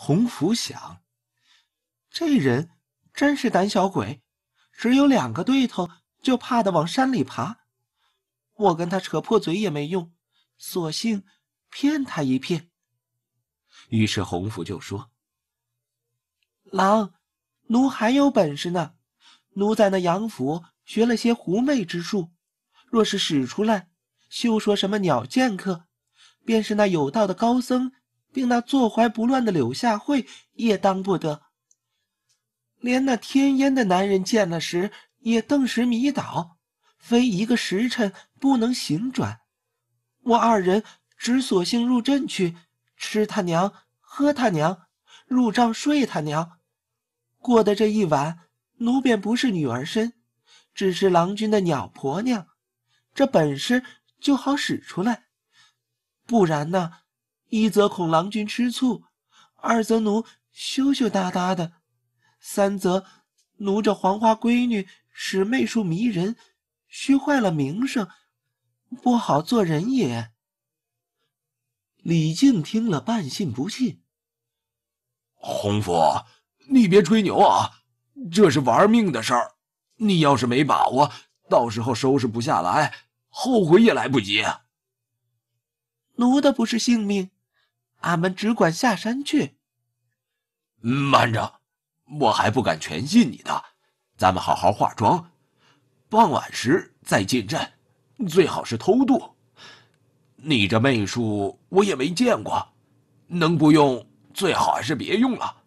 洪福想，这人真是胆小鬼，只有两个对头就怕的往山里爬。我跟他扯破嘴也没用，索性骗他一骗。于是洪福就说：“狼，奴还有本事呢，奴在那杨府学了些狐媚之术，若是使出来，休说什么鸟剑客，便是那有道的高僧。”令那坐怀不乱的柳下惠也当不得，连那天烟的男人见了时也顿时迷倒，非一个时辰不能行转。我二人只索性入阵去，吃他娘，喝他娘，入帐睡他娘，过的这一晚，奴便不是女儿身，只是郎君的鸟婆娘，这本事就好使出来，不然呢？一则恐郎君吃醋，二则奴羞羞答答的，三则奴这黄花闺女使媚术迷人，虚坏了名声，不好做人也。李靖听了半信不信，洪福，你别吹牛啊！这是玩命的事儿，你要是没把握，到时候收拾不下来，后悔也来不及。奴的不是性命。俺们只管下山去。慢着，我还不敢全信你的。咱们好好化妆，傍晚时再进镇，最好是偷渡。你这媚术我也没见过，能不用最好还是别用了。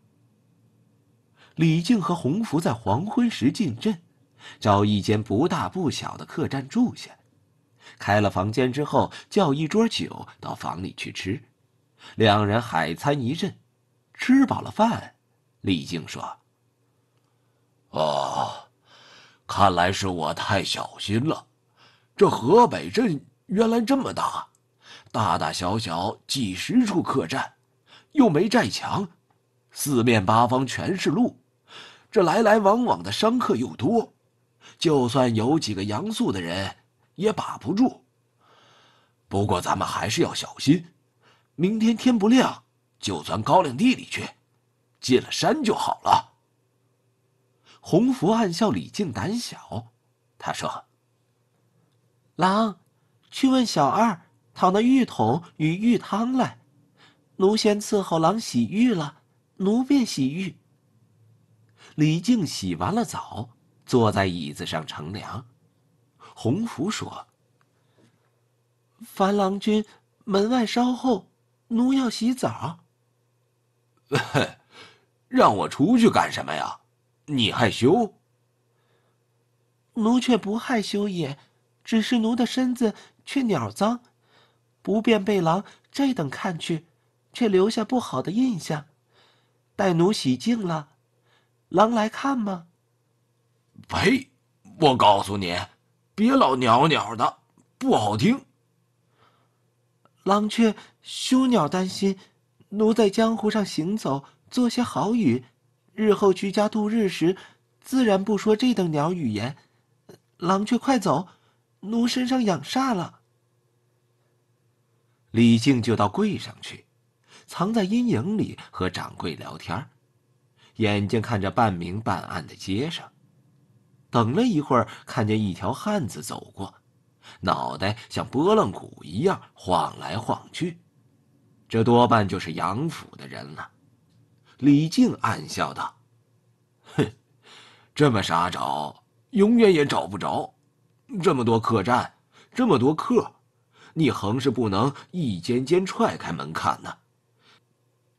李靖和洪福在黄昏时进镇，找一间不大不小的客栈住下，开了房间之后叫一桌酒到房里去吃。两人海餐一阵，吃饱了饭，李靖说：“哦，看来是我太小心了。这河北镇原来这么大，大大小小几十处客栈，又没寨墙，四面八方全是路，这来来往往的商客又多，就算有几个杨素的人，也把不住。不过咱们还是要小心。”明天天不亮，就钻高粱地里去，进了山就好了。洪福暗笑李靖胆小，他说：“狼，去问小二讨那浴桶与浴汤来，奴先伺候狼洗浴了，奴便洗浴。”李靖洗完了澡，坐在椅子上乘凉。洪福说：“樊郎君，门外稍候。”奴要洗澡。让我出去干什么呀？你害羞？奴却不害羞也，只是奴的身子却鸟脏，不便被狼这等看去，却留下不好的印象。待奴洗净了，狼来看吗？呸！我告诉你，别老鸟鸟的，不好听。狼却。修鸟担心，奴在江湖上行走，做些好语，日后居家度日时，自然不说这等鸟语言。狼却快走，奴身上养煞了。李靖就到柜上去，藏在阴影里和掌柜聊天眼睛看着半明半暗的街上，等了一会儿，看见一条汉子走过，脑袋像拨浪鼓一样晃来晃去。这多半就是杨府的人了，李靖暗笑道：“哼，这么傻找，永远也找不着。这么多客栈，这么多客，你横是不能一间间踹开门看呢。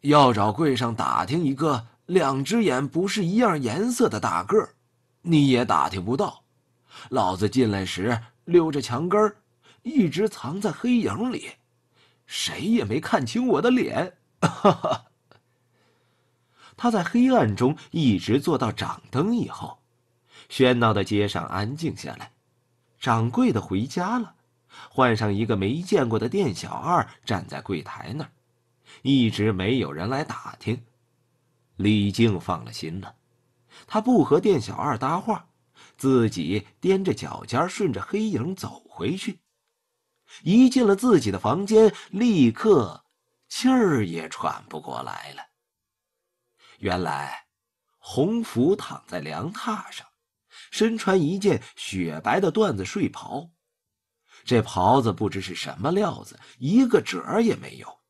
要找柜上打听一个两只眼不是一样颜色的大个，你也打听不到。老子进来时溜着墙根，一直藏在黑影里。”谁也没看清我的脸，哈哈。他在黑暗中一直坐到掌灯以后，喧闹的街上安静下来，掌柜的回家了，换上一个没见过的店小二站在柜台那儿，一直没有人来打听，李靖放了心了，他不和店小二搭话，自己踮着脚尖顺着黑影走回去。一进了自己的房间，立刻气儿也喘不过来了。原来，红福躺在凉榻上，身穿一件雪白的缎子睡袍，这袍子不知是什么料子，一个褶儿也没有，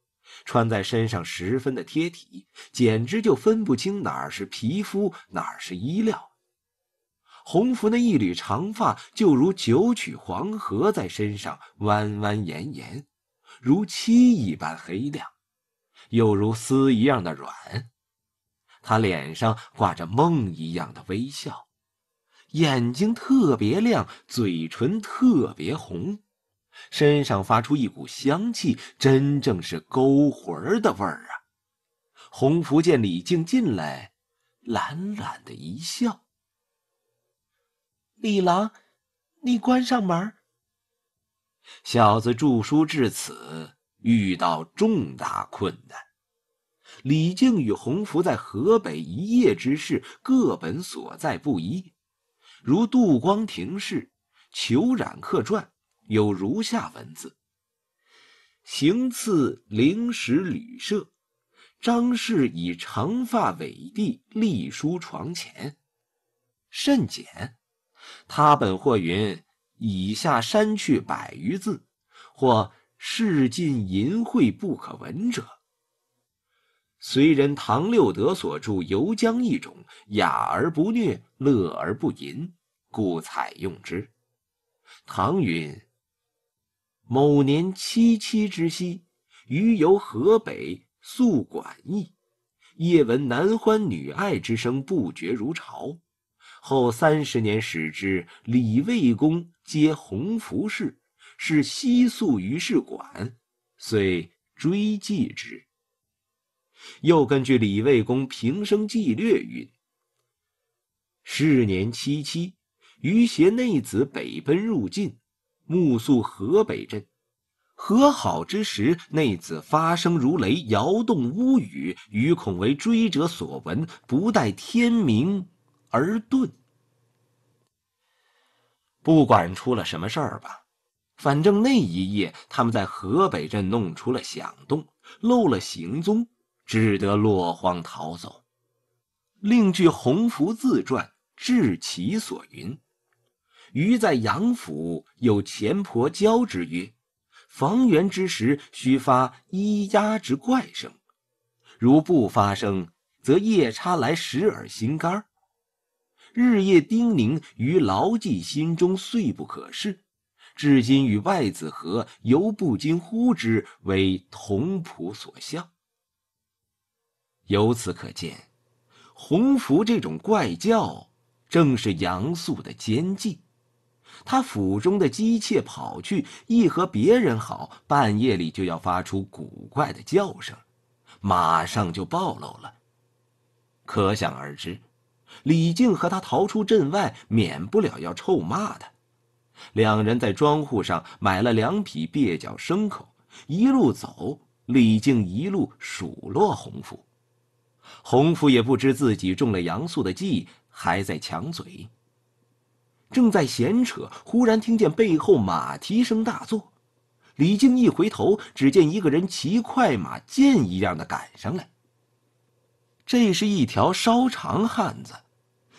穿在身上十分的贴体，简直就分不清哪儿是皮肤，哪儿是衣料。洪福那一缕长发就如九曲黄河在身上弯弯延延，如漆一般黑亮，又如丝一样的软。他脸上挂着梦一样的微笑，眼睛特别亮，嘴唇特别红，身上发出一股香气，真正是勾魂儿的味儿啊！洪福见李靖进来，懒懒的一笑。李郎，你关上门。小子著书至此，遇到重大困难。李靖与洪福在河北一夜之事，各本所在不一。如杜光庭《事》，裘冉客传有如下文字：行刺灵石旅舍，张氏以长发尾地，立书床前，甚简。他本或云以下删去百余字，或世尽淫秽不可闻者。虽人唐六德所著《游江》一种，雅而不虐，乐而不淫，故采用之。唐云：某年七七之夕，余游河北宿馆驿，夜闻男欢女爱之声不绝如潮。后三十年始知李卫公皆鸿福氏，是悉宿于士馆，遂追记之。又根据李卫公平生记略云：是年七七，余携内子北奔入晋，目宿河北镇。和好之时，内子发声如雷，摇动屋宇。余恐为追者所闻，不待天明。而遁。不管出了什么事儿吧，反正那一夜他们在河北镇弄出了响动，露了行踪，只得落荒逃走。另据洪福自传志其所云，于在杨府有前婆教之曰：房缘之时须发咿呀之怪声，如不发声，则夜叉来食耳心肝儿。日夜叮咛，于牢记心中，虽不可视。至今与外子合，犹不禁呼之为同仆所笑。由此可见，洪福这种怪叫，正是杨素的奸计。他府中的姬妾跑去，一和别人好，半夜里就要发出古怪的叫声，马上就暴露了。可想而知。李靖和他逃出镇外，免不了要臭骂他。两人在庄户上买了两匹蹩脚牲口，一路走，李靖一路数落洪福。洪福也不知自己中了杨素的计，还在强嘴。正在闲扯，忽然听见背后马蹄声大作，李靖一回头，只见一个人骑快马，箭一样的赶上来。这是一条稍长汉子，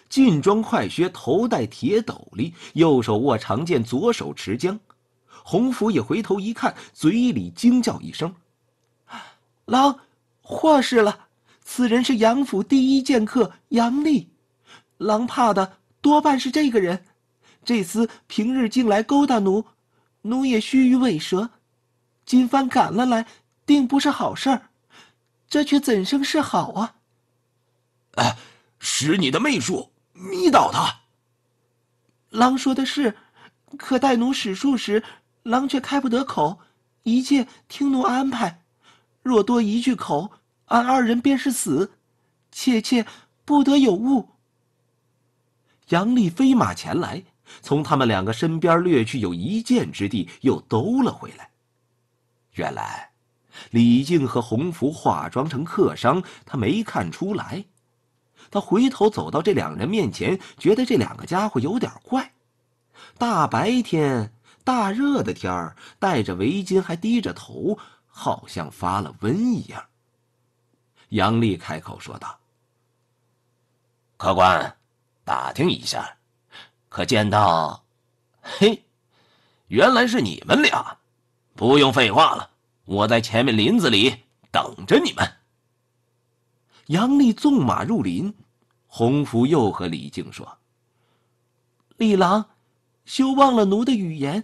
劲装快靴，头戴铁斗笠，右手握长剑，左手持枪。洪福也回头一看，嘴里惊叫一声：“狼，祸事了！此人是杨府第一剑客杨丽，狼怕的多半是这个人。这厮平日竟来勾搭奴，奴也虚与委蛇。今番赶了来，定不是好事儿。这却怎生是好啊？”哎，使你的媚术迷倒他。狼说的是，可待奴使术时，狼却开不得口，一切听奴安排。若多一句口，俺二人便是死，切切不得有误。杨丽飞马前来，从他们两个身边掠去有一箭之地，又兜了回来。原来，李靖和洪福化妆成客商，他没看出来。他回头走到这两人面前，觉得这两个家伙有点怪。大白天、大热的天儿，戴着围巾还低着头，好像发了瘟一样。杨丽开口说道：“客官，打听一下，可见到？嘿，原来是你们俩，不用废话了，我在前面林子里等着你们。”杨丽纵马入林。洪福又和李靖说：“李郎，休忘了奴的语言。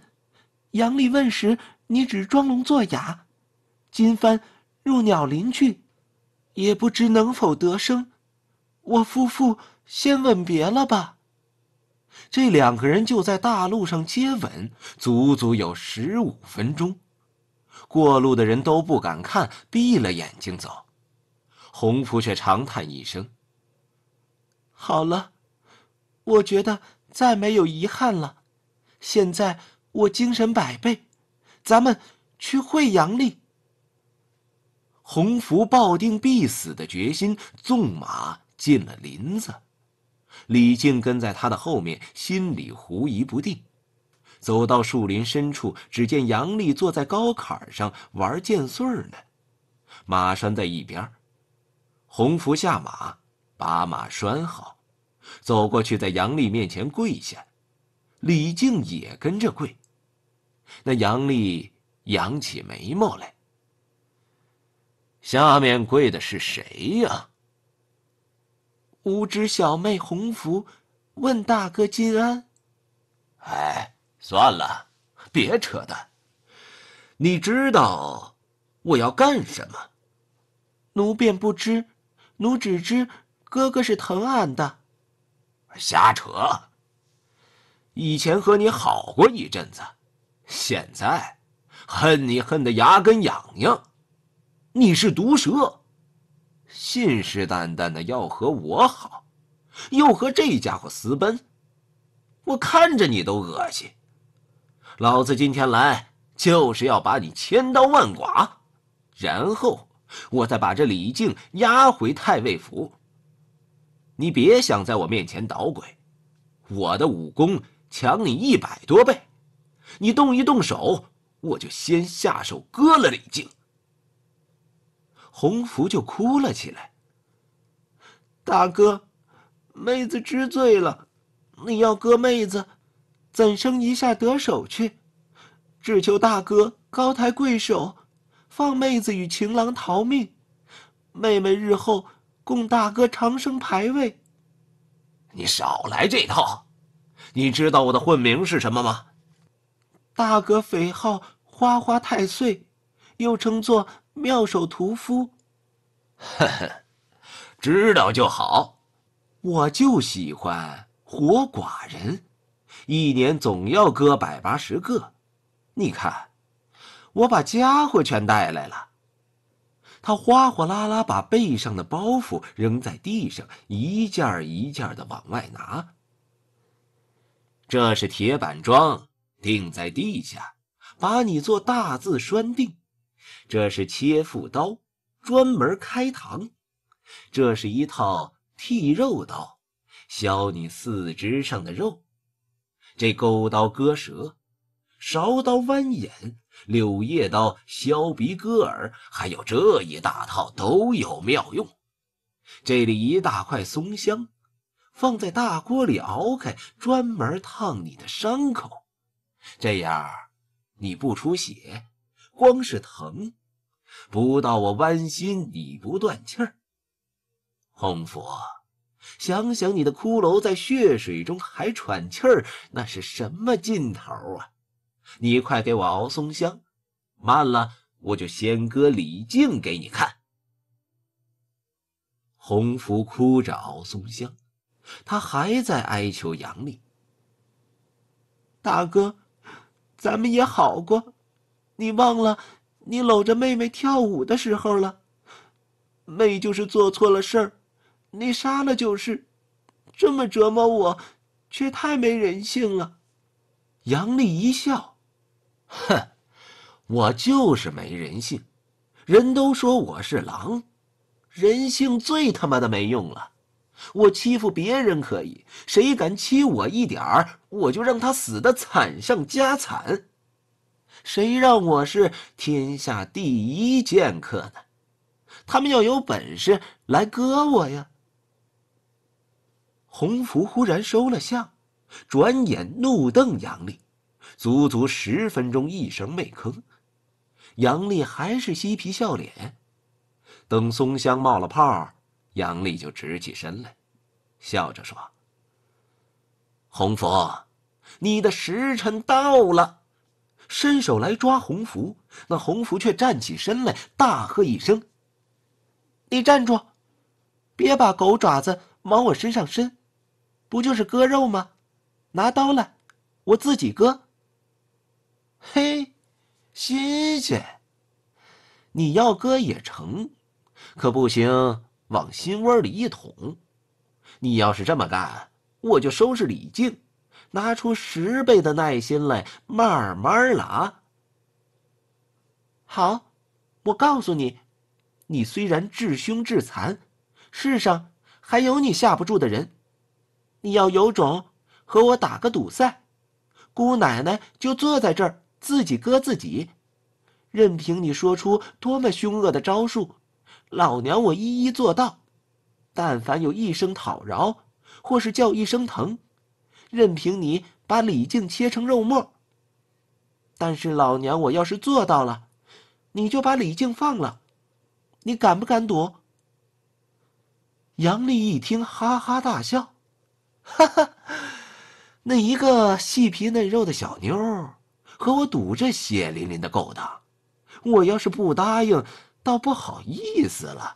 杨丽问时，你只装聋作哑。金番入鸟林去，也不知能否得生。我夫妇先吻别了吧。”这两个人就在大路上接吻，足足有十五分钟。过路的人都不敢看，闭了眼睛走。洪福却长叹一声。好了，我觉得再没有遗憾了。现在我精神百倍，咱们去会杨丽。洪福抱定必死的决心，纵马进了林子。李靖跟在他的后面，心里狐疑不定。走到树林深处，只见杨丽坐在高坎上玩剑穗儿呢，马拴在一边。洪福下马。把马拴好，走过去，在杨丽面前跪下，李靖也跟着跪。那杨丽扬起眉毛来。下面跪的是谁呀？无知小妹洪福，问大哥金安。哎，算了，别扯淡。你知道我要干什么？奴便不知，奴只知。哥哥是疼俺的，瞎扯。以前和你好过一阵子，现在恨你恨得牙根痒痒。你是毒蛇，信誓旦旦的要和我好，又和这家伙私奔，我看着你都恶心。老子今天来就是要把你千刀万剐，然后我再把这李靖押回太尉府。你别想在我面前捣鬼，我的武功强你一百多倍，你动一动手，我就先下手割了李靖。洪福就哭了起来：“大哥，妹子知罪了，你要割妹子，怎生一下得手去？只求大哥高抬贵手，放妹子与情郎逃命，妹妹日后……”供大哥长生牌位。你少来这套！你知道我的混名是什么吗？大哥，匪号花花太岁，又称作妙手屠夫。呵呵，知道就好。我就喜欢活寡人，一年总要割百八十个。你看，我把家伙全带来了。他哗哗啦啦把背上的包袱扔在地上，一件儿一件儿的往外拿。这是铁板桩，钉在地下，把你做大字拴定；这是切腹刀，专门开膛；这是一套剔肉刀，削你四肢上的肉；这钩刀割舌，勺刀剜眼。柳叶刀削鼻割耳，还有这一大套都有妙用。这里一大块松香，放在大锅里熬开，专门烫你的伤口。这样你不出血，光是疼，不到我弯心，你不断气儿。红佛，想想你的骷髅在血水中还喘气儿，那是什么劲头啊！你快给我熬松香，慢了我就先割李靖给你看。洪福哭着熬松香，他还在哀求杨丽：“大哥，咱们也好过，你忘了你搂着妹妹跳舞的时候了。妹就是做错了事儿，你杀了就是，这么折磨我，却太没人性了。”杨丽一笑。哼，我就是没人性。人都说我是狼，人性最他妈的没用了。我欺负别人可以，谁敢欺我一点儿，我就让他死的惨上加惨。谁让我是天下第一剑客呢？他们要有本事来割我呀！洪福忽然收了相，转眼怒瞪杨丽。足足十分钟，一声没吭，杨丽还是嬉皮笑脸。等松香冒了泡，杨丽就直起身来，笑着说：“洪福，你的时辰到了。”伸手来抓洪福，那洪福却站起身来，大喝一声：“你站住，别把狗爪子往我身上伸，不就是割肉吗？拿刀来，我自己割。”嘿，新鲜！你要割也成，可不行，往心窝里一捅。你要是这么干，我就收拾李靖，拿出十倍的耐心来慢慢拉。好，我告诉你，你虽然至凶至残，世上还有你吓不住的人。你要有种，和我打个赌赛。姑奶奶就坐在这儿。自己割自己，任凭你说出多么凶恶的招数，老娘我一一做到。但凡有一声讨饶，或是叫一声疼，任凭你把李靖切成肉末。但是老娘我要是做到了，你就把李靖放了，你敢不敢赌？杨丽一听，哈哈大笑，哈哈，那一个细皮嫩肉的小妞。和我赌这血淋淋的勾当，我要是不答应，倒不好意思了。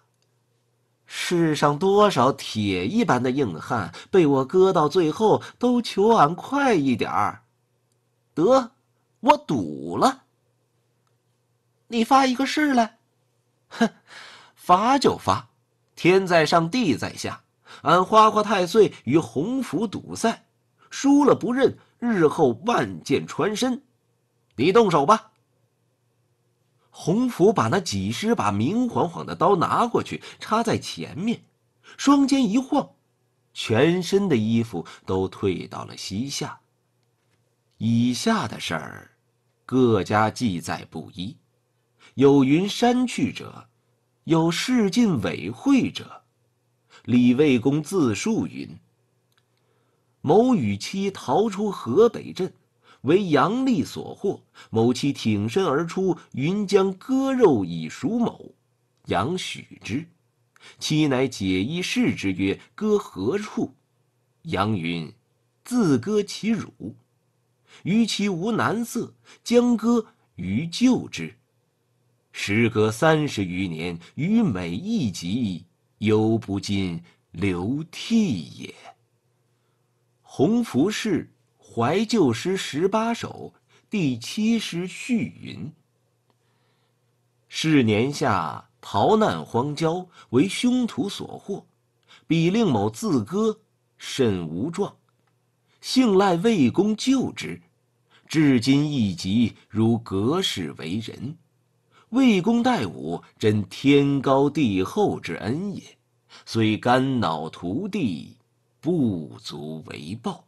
世上多少铁一般的硬汉，被我割到最后，都求俺快一点儿。得，我赌了。你发一个誓来，哼，发就发，天在上，地在下，俺花花太岁与洪福赌赛，输了不认，日后万箭穿身。你动手吧。洪福把那几十把明晃晃的刀拿过去，插在前面，双肩一晃，全身的衣服都退到了膝下。以下的事儿，各家记载不一，有云山去者，有事尽委会者。李卫公自述云：某与妻逃出河北镇。为阳历所获，某妻挺身而出，云将割肉以赎某，杨许之。妻乃解衣示之曰：“割何处？”杨云：“自割其乳。”于其无难色，将割于救之。时隔三十余年，于每一集犹不禁流涕也。洪福氏。怀旧诗十八首第七诗序云：“是年下逃难荒郊，为凶徒所获，彼令某自歌，甚无状。幸赖魏公救之，至今一及，如隔世为人。魏公待吾，真天高地厚之恩也。虽肝脑涂地，不足为报。”